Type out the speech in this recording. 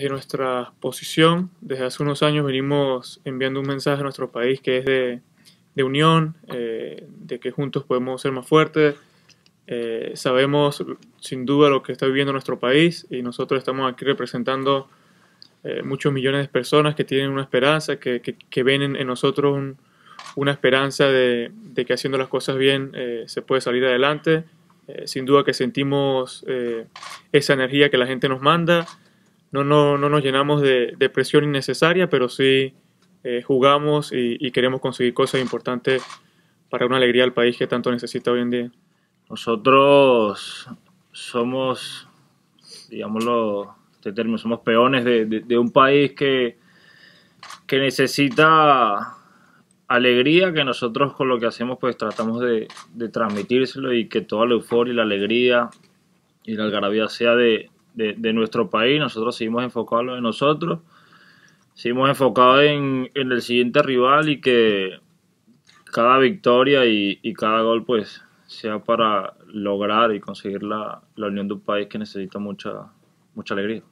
de eh, nuestra posición, desde hace unos años venimos enviando un mensaje a nuestro país que es de, unión, eh, de que juntos podemos ser más fuertes. Eh, sabemos sin duda lo que está viviendo nuestro país y nosotros estamos aquí representando muchos millones de personas que tienen una esperanza, que, ven en, nosotros una esperanza de, de, que haciendo las cosas bien se puede salir adelante. sin duda que sentimos esa energía que la gente nos manda no, no, nos llenamos de, presión innecesaria, pero sí eh, jugamos y, queremos conseguir cosas importantes para una alegría al país que tanto necesita hoy en día. Nosotros somos, digámoslo, este somos peones de, un país que, que necesita alegría que nosotros con lo que hacemos pues tratamos de, transmitírselo y que toda la euforia y la alegría y la algarabía sea de, de, nuestro país, nosotros seguimos enfocados en nosotros, seguimos enfocados en, en el siguiente rival y que cada victoria y, cada gol pues sea para lograr y conseguir la, la unión de un país que necesita mucha, mucha alegría.